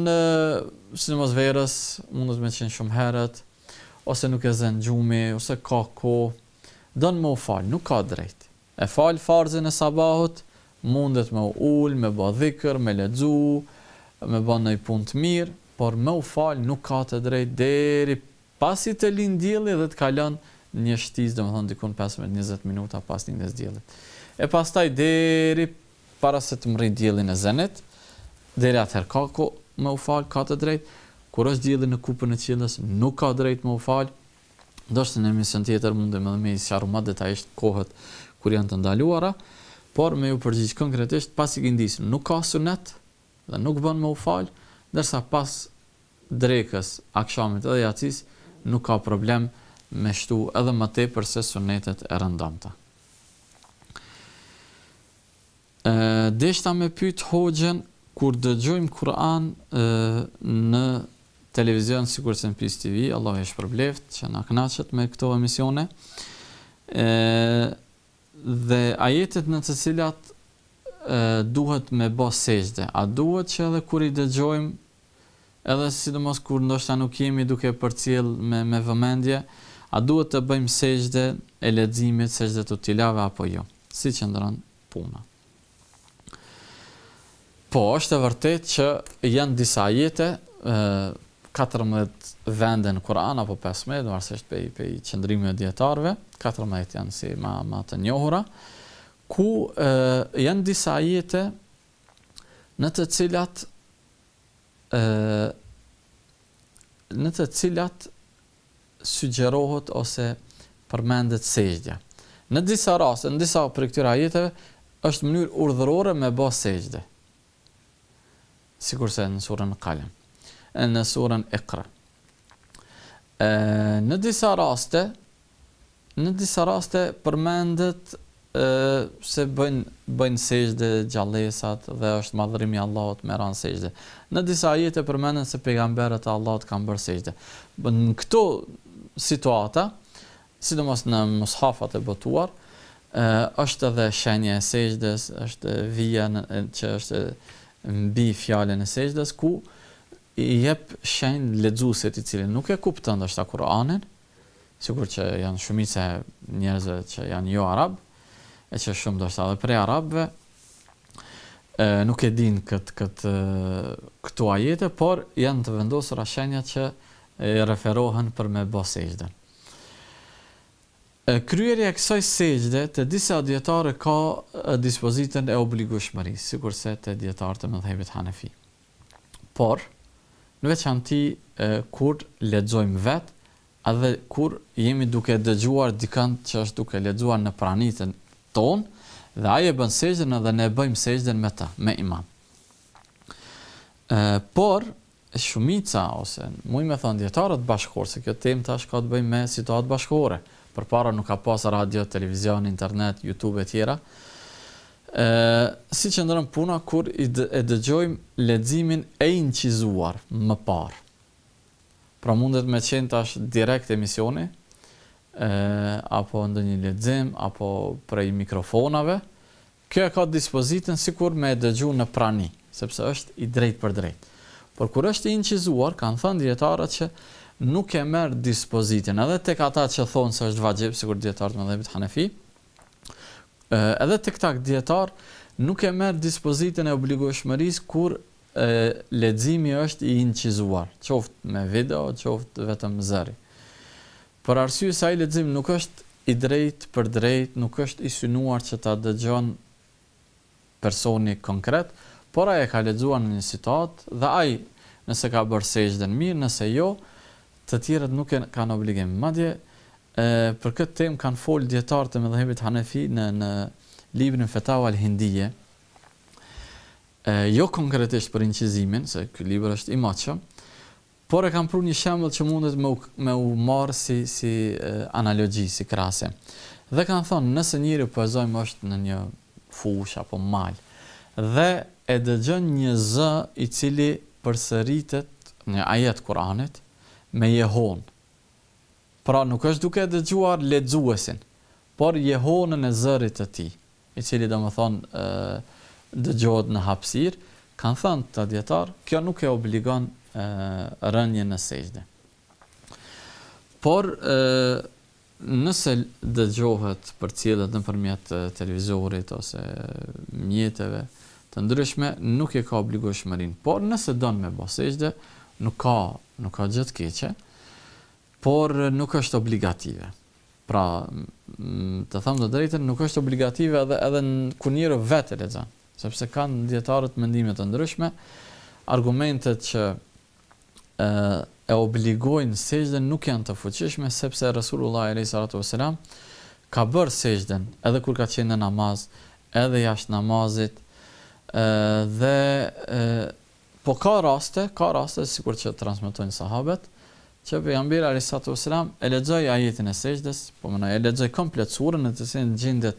mos verës mund të më thënë shumë herët ose nuk e zën gjumi ose ka kohë, don më fal, nuk ka drejt. E fal farzën e sabahut, mundet me ul, me bë dhikër, me ledzu, me bë në punë të mirë, por me u falë nuk ka të drejtë deri pasi të linë djeli dhe të kalon një shtizë, dhe diku thonë dikun 15-20 minuta pas lindjes njës djeli. E pas taj deri para se të mri djeli në zenit, deri atëherë ka me u falë, ka të drejtë, kur është djeli në kupën e qilës, nuk ka drejtë me u falë, ndoshtë në emision tjetër mundem me më i sharu ma detajisht kohët kur janë të ndaluara, por me ju përgjigj konkretisht pasi gjendisë nuk ka sunet dhe nuk bën më u fal, ndërsa pas drekës, akşamit edhe yatis nuk ka problem me shtu edhe më tepër se sunetet e rëndomta. ë Deshta me pyet Hoxhën kur dëgjojm Kur'an ë në televizion se në PIS TV, Allah e shpërbleft që na kënaqet me këto emisione. ë dhe ajetet në të cilat e, duhet me bë sejde, a duhet që edhe kur i dëgjojm, edhe sidomos kur ndoshta nuk jemi duke përcjell me me vëmendje, a duhet të bëjm sejde e leximit sejde të tilave apo jo? Si qëndron puna? Po, është e vërtet që janë disa jete, 14 vende në Kur'an apo 15, në për pe pe qendrimin e dietarëve, 14 janë si më më të njohura, ku e, janë disa ajete në të cilat e, në të cilat sugjerohet ose përmendet sejdja. Në disa raste, në disa prej këtyre ajeteve është mënyrë urdhërore me bë sejdë. Sikurse se në surën Al-Qalam në surën Iqra. në disa raste në disa raste përmendet ë se bëjnë bën sejdë gjallësat dhe është madhërimi i Allahut me ran sejdë. Në disa ajete përmenden se pejgamberët e Allahut kanë bërë sejdë. Në këto situata, sidomos në mushafat e botuar, ë është edhe shenja e sejdës, është vija që është mbi fjalën e sejdës ku i jep shenjë lexuesit i cili nuk e kupton dashka Kur'anin, sikur që janë shumica se njerëzve që janë jo arab, e që shumë dashka edhe për arabëve e nuk e din kët kët këto ajete, por janë të vendosur shenjat që e referohen për me bosejdë. Kryeri e kësoj sejgjde të disa djetare ka dispozitën e shmëri, sikur se të djetarë të mëdhejbit hanefi. Por, në ti e, kur ledzojmë vet, edhe kur jemi duke dëgjuar dikën që është duke lexuar në pranitën ton, dhe aje e bën sejgjën edhe ne bëjmë sejgjën me ta, me imam. E, por, shumica, ose muj me thonë djetarët bashkore, se kjo tem tash ka të bëjmë me situatë bashkore, për para nuk ka pasë radio, televizion, internet, youtube e tjera, ë si qëndron puna kur i e dëgjojmë leximin e incizuar më parë. Pra mundet me qenë tash direkt emisioni ë apo ndonjë lexim apo prej mikrofonave. Kjo e ka dispozitën sikur me dëgjuar në prani, sepse është i drejtë për drejtë. Por kur është i incizuar, kanë thënë dietarët që nuk e merr dispozitën, edhe tek ata që thonë se është vajhep sikur dietarët mendojnë Hanefi edhe të tak djetar nuk e merë dispozitën e obligo shmëris kur ledzimi është i incizuar, qoftë me video, qoftë vetëm zëri. Për arsyë sa i ledzim nuk është i drejt për drejt, nuk është i synuar që ta dëgjon personi konkret, por a e ka ledzuar në një situatë dhe a i nëse ka bërë sejgjë dhe në mirë, nëse jo, të tjiret nuk e kanë obligim. Madje, e, për këtë temë kanë folë djetarët të me dhehebit Hanefi në, në librin Fetau al-Hindije, jo konkretisht për inqizimin, se këtë libër është i por e kanë pru një shemblë që mundet me u, me u marë si, si analogji, analogi, si krasi. Dhe kanë thonë, nëse njëri përëzojmë është në një fush apo malë, dhe e dëgjën një zë i cili përsëritet një ajet Kuranit me jehonë, Pra nuk është duke dëgjuar lexuesin, por jehonën e zërit të tij, i cili domethën dëgjohet në hapësirë, kanë thënë ta dietar, kjo nuk e obligon rënjen në sejdë. Por nëse dëgjohet për cilët në përmjet televizorit ose mjetëve të ndryshme, nuk e ka obligu shmërin. Por nëse don me bësejgjde, nuk ka, ka gjithë keqe por nuk është obligative. Pra, të them të drejtën, nuk është obligative edhe edhe njëri vetë lexon, sepse kanë dietarët mendime të ndryshme, argumentet që ë e obligojnë sejdën nuk janë të fuqishme sepse Resulullah sallallahu alaihi wasallam ka bërë sejdën edhe kur ka qenë në namaz, edhe jashtë namazit. ë dhe ë po ka raste, ka raste sikur që transmetojnë sahabët që pejgamberi alayhisatu sallam e lexoi ajetin e sejdës, po më e lexoi komplet surën në të cilën gjendet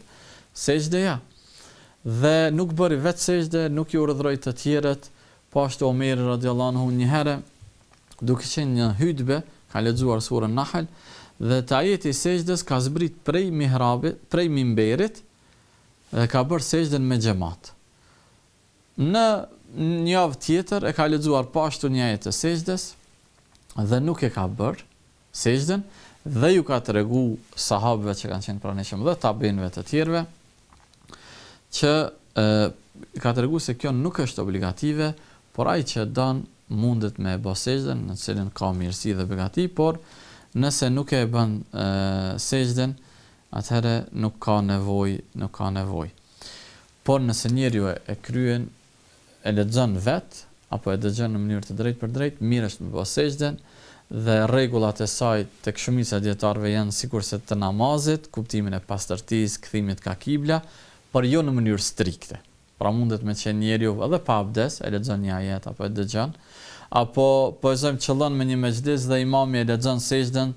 sejdëja. Dhe nuk bëri vetë sejdë, nuk i rëdhroj të tjerët, po ashtu Omer radhiyallahu anhu një herë duke qenë një hutbe ka lexuar surën Nahl dhe të ajeti sejdës ka zbrit prej mihrabit, prej mimberit dhe ka bërë sejdën me gjemat. Në një avë tjetër e ka lezuar pashtu po një ajetë sejdës, dhe nuk e ka bër sejdën dhe ju ka tregu sahabëve që kanë qenë pranë dhe shëmbëdhë ta bëjnë të tjerëve që e, ka regu se kjo nuk është obligative por ai që don mundet me bosejdën në cilin ka mirësi dhe begati por nëse nuk e bën e, sejdën atëherë nuk ka nevojë nuk ka nevojë por nëse ju e kryen e lexon vetë apo e dëgjon në mënyrë të drejtë për drejtë, mirë është të bëj dhe rregullat e saj tek shumica dietarëve janë sikur se të namazit, kuptimin e pastërtisë, kthimit ka kibla, por jo në mënyrë strikte. Pra mundet me të qenë njeriu edhe pa abdes, e lexon një ajet apo e dëgjon, apo po e zëm çellon me një mezhdis dhe imam i lexon sejdën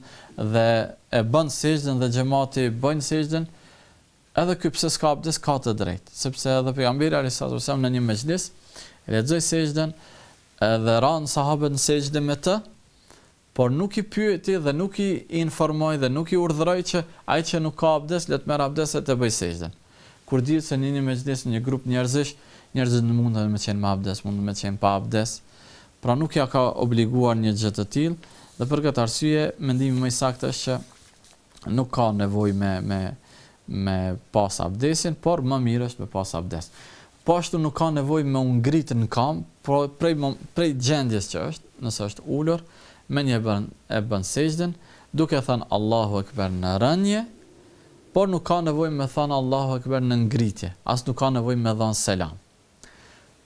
dhe e bën sejdën dhe xhamati bën sejdën. Edhe ky pse ska abdes ka të drejtë, sepse edhe pejgamberi sallallahu alajhi në një mëxhlis, e lexoi sejdën dhe ran sahabët sejdë me të, por nuk i pyeti dhe nuk i informoi dhe nuk i urdhëroi që ai që nuk ka abdes, le të merr abdesin të bëj sejdën. Kur di se nini një mesdhes një grup njerëzish, njerëzit nuk mund të më qenë me abdes, mund të më qenë pa abdes. Pra nuk ja ka obliguar një gjë të tillë dhe për këtë arsye mendimi më i saktë është që nuk ka nevojë me me me pas abdesin, por më mirë është me pas abdes. Po ashtu nuk ka nevojë me ungrit në kam, por prej prej gjendjes që është, nëse është ulur, me një bën e bën sejdën duke thënë Allahu ekber në rënje. Por nuk ka nevojë me thënë Allahu ekber në ngritje. As nuk ka nevojë me dhënë selam.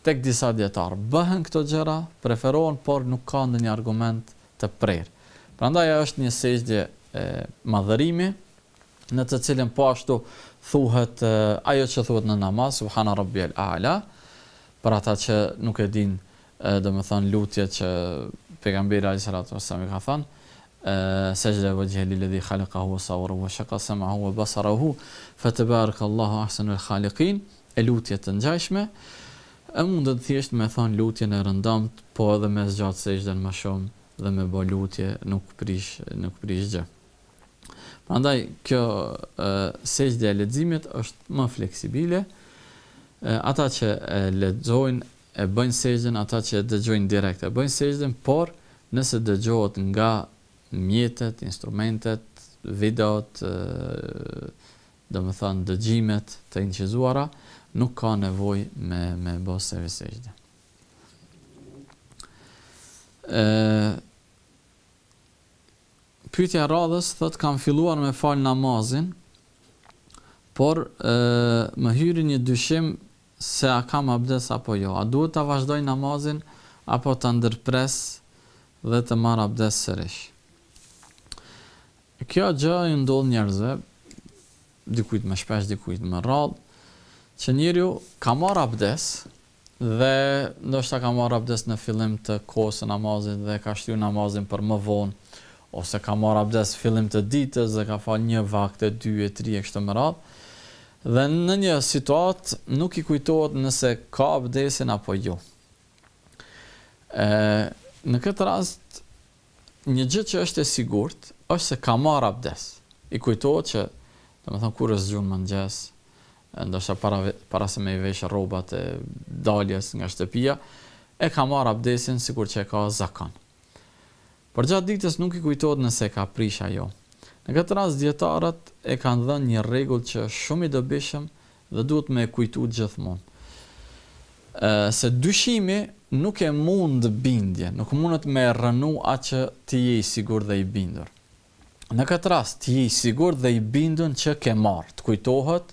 Tek disa dietar bëhen këto gjëra, preferohen por nuk kanë ndonjë argument të prerë. Prandaj ajo është një sejdë e madhërimit në të cilën po ashtu thuhet ajo që thuhet në namaz, subhana rabbi aala ala për ata që nuk e din, uh, dhe me thonë lutje që salatu a.s. i ka thonë, uh, se alladhi e vëgjhe li wa khalika hua sa basarahu vë shaka se ma hua basara hu, të ngjashme khalikin e lutje të e thjesht me thonë lutje në rëndomt po edhe me zgjat se gjithë dhe në më shumë, dhe me bo lutje nuk prish, nuk prish gjë. Prandaj kjo sejdë e leximit është më fleksibile. E, ata që lexojnë e bëjnë sejdën, ata që dëgjojnë direkt e bëjnë sejdën, por nëse dëgjohet nga mjetet, instrumentet, videot, domethënë dëgjimet të incizuara, nuk ka nevojë me me bëj sejdë pyetja radhës thot kam filluar me fal namazin por e, më hyri një dyshim se a kam abdes apo jo a duhet ta vazhdoj namazin apo ta ndërpres dhe të marr abdes sërish kjo gjë i ndodh njerëzve dikujt më shpesh dikujt më rrallë që njeriu ka marr abdes dhe ndoshta ka marr abdes në fillim të kohës namazit dhe ka shtyr namazin për më vonë ose ka marr abdes fillim të ditës dhe ka fal një vakte, dy e tri e kështu me radhë. Dhe në një situatë nuk i kujtohet nëse ka abdesin apo jo. Ë në këtë rast një gjë që është e sigurt është se ka marr abdes. I kujtohet që domethënë kur është zgjuar mëngjes, ndoshta para para se me i vesh rrobat e daljes nga shtëpia, e ka marr abdesin sikur që e ka zakon. Për gjatë ditës nuk i kujtohet nëse ka prish ajo. jo. Në këtë rast dietarët e kanë dhënë një rregull që shumë i dobishëm dhe duhet me kujtuar gjithmonë. ë se dyshimi nuk e mund bindje, nuk mundet me rënu atë që ti je i sigurt dhe i bindur. Në këtë rast ti je i sigurt dhe i bindur që ke marr. Të kujtohet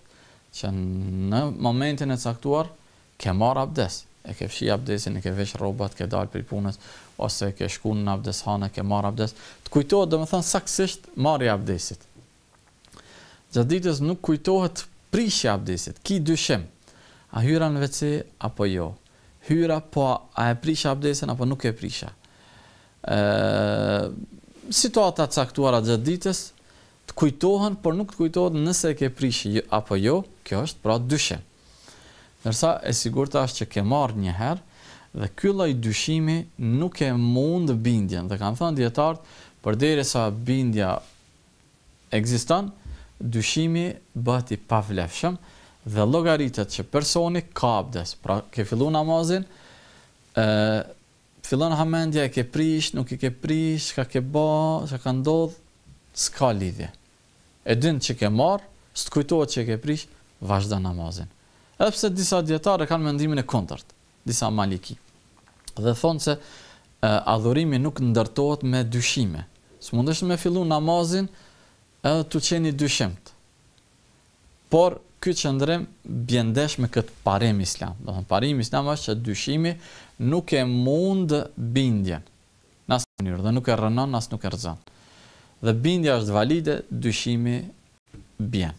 që në momentin e caktuar ke marr abdes. E ke fshi abdesin, e ke vesh rrobat, ke dal për punës, ose ke shkun në abdes ke marr abdes të kujtohet thënë saksisht marrja i abdesit gjatë ditës nuk kujtohet prishja e abdesit ki dyshim a hyra në veci apo jo hyra po a e prish abdesin apo nuk e prisha. Situatat situata e caktuar gjatë ditës të kujtohen por nuk të kujtohet nëse e ke prish jo apo jo kjo është pra dyshim Nërsa e sigurt është që ke marr një herë dhe ky lloj dyshimi nuk e mund bindjen. Dhe kanë thënë dietarët, përderisa bindja ekziston, dyshimi bëhet i pavlefshëm dhe llogaritet që personi ka abdes. Pra, ke filluar namazin, ë fillon hamendja, ke prish, nuk i ke prish, ka ke bë, çka ka ndodhur, s'ka lidhje. E din që ke marr, s't kujtohet që ke prish, vazhdo namazin. Edhe pse disa dietarë kanë mendimin e kundërt disa malikit dhe thonë se e, adhurimi nuk ndërtohet me dyshime. Së mund është me fillu namazin edhe të qeni dyshimt. Por, këtë që bjendesh me këtë parim islam. Dhe thonë, parim islam është që dyshimi nuk e mund bindjen. Nasë në njërë dhe nuk e rënon, nasë nuk e rëzan. Dhe bindja është valide, dyshimi bjen.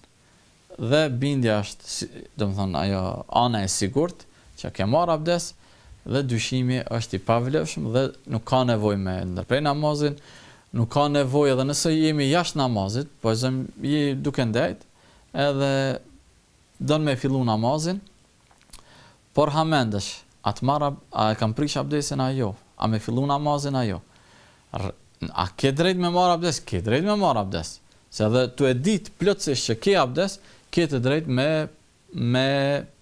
dhe bindja është domethën ajo ana e sigurt që ke marr abdes, dhe dyshimi është i pavlefshëm dhe nuk ka nevojë me ndërprer namazin, nuk ka nevojë edhe nëse jemi jashtë namazit, po zëm i duke ndajt, edhe don me fillu namazin, por ha mendesh, të marr a e kam prish abdesin ajo, a me fillu namazin ajo. A ke drejt me marr abdes, ke drejt me marr abdes. Se edhe tu e dit plotësisht që ke abdes, ke të drejt me me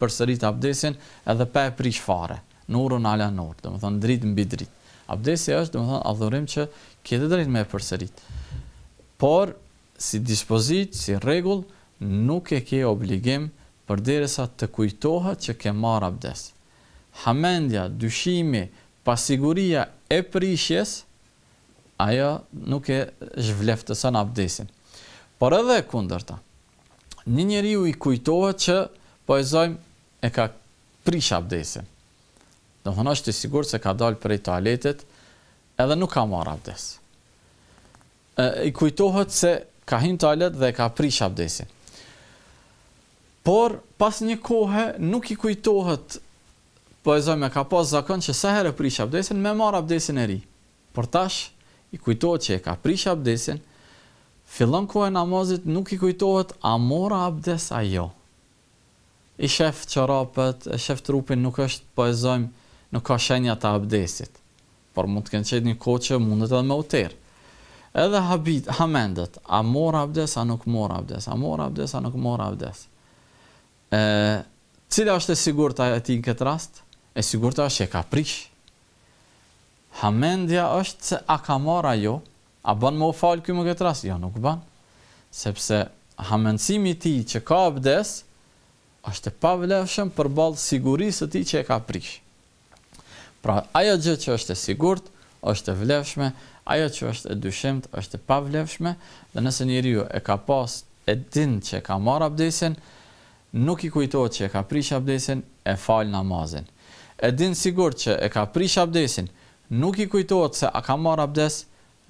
përsërit abdesin edhe pa e prish fare nurun ala nur, do të thonë dritë mbi dritë. Abdesi është do të thonë adhurim që ke të drejtë me përsërit. Por si dispozit, si rregull nuk e ke obligim përderesa të kujtohet që ke marr abdes. Hamendja, dyshimi, pasiguria e prishjes ajo nuk e zhvleftëson abdesin. Por edhe kundërta. Një njeriu i kujtohet që po e zojm e ka prish abdesin. Do më është i sigur se ka dalë për i toaletet edhe nuk ka marrë abdes. I kujtohet se ka hinë toalet dhe ka prish abdesin. Por pas një kohë nuk i kujtohet po e zojme ka pas zakon që se herë prish abdesin me marrë abdesin e ri. Por tash i kujtohet që e ka prish abdesin fillon kohë namazit nuk i kujtohet a mora abdes a jo. I shef qërapet, i shef trupin nuk është po e zojmë nuk ka shenja të abdesit, por mund të kënë qëtë një kohë që mundet edhe me uterë. Edhe habit, hamendet, a mora abdes, a nuk mora abdes, a mora abdes, a nuk mora abdes. E, cilë është e sigur të ti në këtë rast? E sigur të është e ka prish. Hamendja është se a ka mora jo, a ban më u falë këmë këtë rast? Jo, nuk ban. Sepse hamendësimi ti që ka abdes, është e pavlefshëm për balë sigurisë të ti që e ka prishë. Pra, ajo gjë që është e sigurt, është e vlefshme, ajo që është e dyshimt, është e pavlefshme, dhe nëse njëri ju e ka pas, e din që ka marë abdesin, nuk i kujtojt që e ka prish abdesin, e falë namazin. E din sigur që e ka prish abdesin, nuk i kujtojt se a ka marë abdes,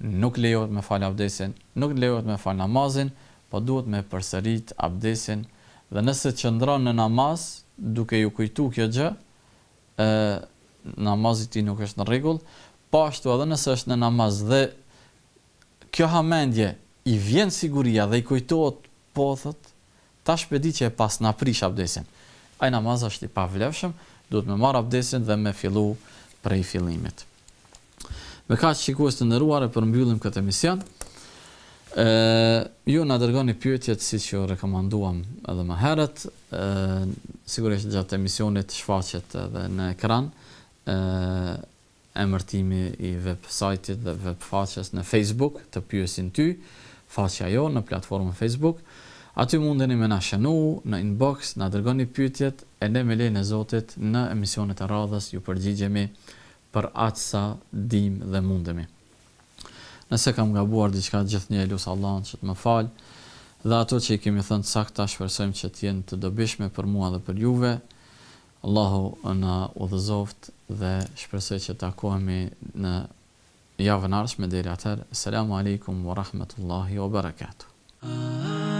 nuk lejot me falë abdesin, nuk lejot me falë namazin, po duhet me përsërit abdesin, dhe nëse qëndron në namaz, duke ju kujtu kjo gjë, e, namazit ti nuk është në regull, po ashtu edhe nëse është në namaz dhe kjo hamendje i vjen siguria dhe i kujtojt po tash ta shpedi që e pas në aprish abdesin. Ai namaz është i pavlefshëm, duhet me marë abdesin dhe me fillu prej fillimit. Me ka që të nëruare për mbyllim këtë emision, Ë, ju në dërgoni pyetjet si që rekomanduam edhe më herët, ë sigurisht gjatë emisionit shfaqet edhe në ekranë, e mërtimi i web site-it dhe web faqes në Facebook, të pyesin ty, faqja jo në platformën Facebook, aty mundeni me na shënu, në inbox, na dërgoni pyetjet, e ne me lejnë e Zotit në emisionet e radhës ju përgjigjemi për atë sa dim dhe mundemi. Nëse kam nga buar diqka gjithë një e lusë Allah në që të më falë, dhe ato që i kemi thënë sakta, shpërsojmë që t'jenë të dobishme për mua dhe për juve, Allahu na udhëzoft dhe shpresoj që takohemi në javën e ardhshme deri atëherë. Selamu alaykum wa rahmatullahi wa barakatuh.